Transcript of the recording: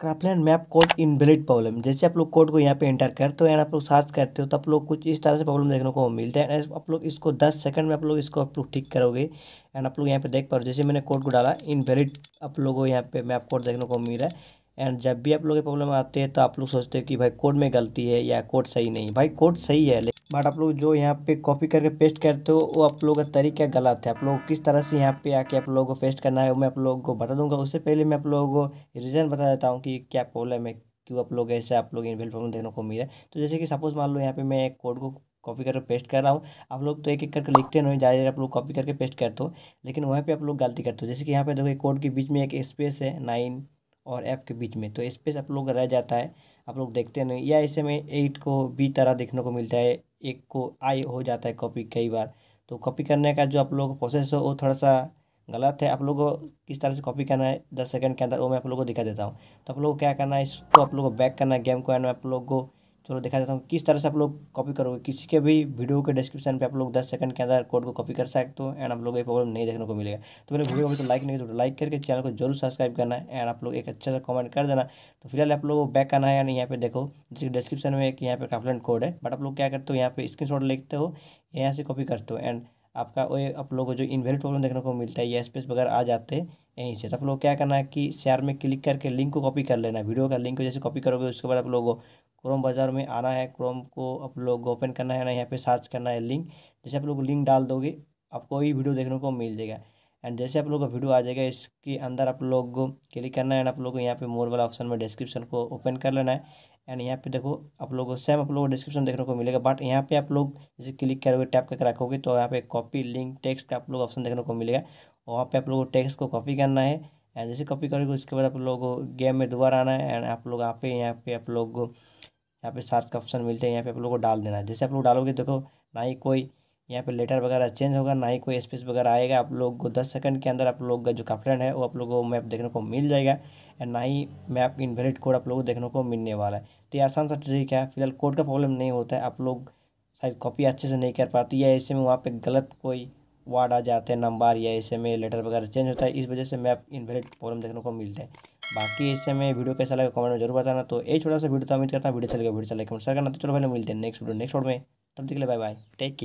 Craftland map code invalid problem जैसे आप लोग कोड को यहाँ पे एंटर करते हो एंड आप लोग सर्च करते हो तो आप लोग कुछ इस तरह से प्रॉब्लम देखने को मिलता है एंड आप लोग इसको 10 सेकंड में आप लोग इसको आप लोग ठीक करोगे एंड आप लोग यहाँ पे देख पा रहे हो जैसे मैंने कोड को डाला इनवेलिड आप लोगों को यहाँ पे मैप कोड देखने को मिला है एंड जब भी आप लोग प्रॉब्लम आते हैं तो आप लोग सोचते हो कि भाई कोड में गलती है या कोड सही नहीं भाई कोड सही है बट आप लोग जो यहाँ पे कॉपी करके पेस्ट करते हो वो आप लोगों का तरीका गलत है आप लोग किस तरह से यहाँ पे आके आप लोगों को पेस्ट करना है वो मैं आप लोगों को बता दूंगा उससे पहले मैं आप लोगों को रीज़न बता देता हूँ कि क्या प्रॉब्लम है क्यों आप लोग ऐसे आप लोग इन प्रॉब्लम देखने को है तो जैसे कि सपोज मान लो यहाँ पे मैं एक कोड को कॉपी करके पेस्ट कर रहा हूँ आप लोग तो एक एक करके लिखते नहीं ज़्यादा आप लोग कॉपी करके पेस्ट करते हो लेकिन वहाँ पर आप लोग गलती करते हो जैसे कि यहाँ पे देखो एक कोड के बीच में एक स्पेस है नाइन और एफ के बीच में तो स्पेस आप लोग रह जाता है आप लोग देखते नहीं या ऐसे में एट को बी तरह देखने को मिलता है एक को आई हो जाता है कॉपी कई बार तो कॉपी करने का जो आप लोग प्रोसेस हो वो थोड़ा सा गलत है आप लोगों को किस तरह से कॉपी करना है दस सेकंड के अंदर वो मैं आप लोग को दिखा देता हूँ तो आप लोग को क्या करना है इसको आप लोग को बैक करना है गेम को एंड आप लोग को चलो दिखा देता हूँ किस तरह से आप लोग कॉपी करोगे किसी के भी वीडियो के डिस्क्रिप्शन पे आप लोग दस सेकंड के अंदर कोड को कॉपी कर सकते हो एंड आप लोग ये प्रॉब्लम नहीं देखने को मिलेगा तो मेरे वीडियो को तो लाइक नहीं तो लाइक करके चैनल को जरूर सब्सक्राइब करना एंड आप लोग एक अच्छा सा कमेंट कर देना तो फिलहाल आप लोग बैक करना है एंड यहाँ पे देखो जिसके डिस्क्रिप्शन में एक यहाँ पे काफलेंट कोड है बट आप लोग क्या करते हो यहाँ पे स्क्रीन लिखते हो यहाँ से कॉपी करते हो एंड आपका वो आप लोग को जो इनवेलिड प्रॉब्लम देखने को मिलता है या स्पेस वगैरह आ जाते हैं यहीं से तो आप लोग क्या करना है कि शेयर में क्लिक करके लिंक को कॉपी कर लेना वीडियो का लिंक को जैसे कॉपी करोगे उसके बाद आप लोग क्रोम बाज़ार में आना है क्रोम को आप लोग ओपन करना है ना यहाँ पे सर्च करना है लिंक जैसे आप लोग लिंक डाल दोगे आपको वही वीडियो देखने को मिल जाएगा एंड जैसे आप लोग का वीडियो आ जाएगा इसके अंदर आप लोग को क्लिक करना है एंड आप लोग को यहाँ पे मोर वाला ऑप्शन में डिस्क्रिप्शन को ओपन कर लेना है एंड यहाँ पे देखो आप लोग को सेम आप लोग को डिस्क्रिप्शन देखने को मिलेगा बट यहाँ पे आप लोग जैसे क्लिक करोगे टैप करके रखोगे तो यहाँ पे कॉपी लिंक टेक्स्ट का आप लोग ऑप्शन देखने को मिलेगा वहाँ पे आप लोग को टेक्स्ट को कॉपी करना है एंड जैसे कॉपी करोगे उसके बाद आप लोग को गेम में दोबारा आना है एंड आप लोग यहाँ पे यहाँ पे आप लोग यहाँ पे सर्च का ऑप्शन मिलते हैं यहाँ पे आप लोग को डाल देना है जैसे आप लोग डालोगे देखो ना ही कोई यहाँ पे लेटर वगैरह चेंज होगा ना ही कोई स्पेस वगैरह आएगा आप लोग को दस सेकंड के अंदर आप लोग का जो कैप्टन है वो आप लोग को मैप देखने को मिल जाएगा एंड ना ही मैप इनवैलिड कोड आप लोग को देखने को मिलने वाला है तो ये आसान सा ट्रिक है फिलहाल कोड का प्रॉब्लम नहीं होता है आप लोग शायद कॉपी अच्छे से नहीं कर पाती या ऐसे में वहाँ पर गलत कोई वार्ड आ जाते हैं नंबर या ऐसे में लेटर वगैरह चेंज होता है इस वजह से मैप इनवैलिड प्रॉब्लम देखने को मिलता है बाकी इससे मैं वीडियो कैसा लगा कमेंट में जरूर बताना तो ये छोटा सा वीडियो तो अमित करता हूँ वीडियो चलेगा अच्छा वीडियो चलेगा कमेंट सर करना तो चलो पहले मिलते हैं नेक्स्ट वीडियो नेक्स्ट शॉट में तब देख के बाय बाय टेक केयर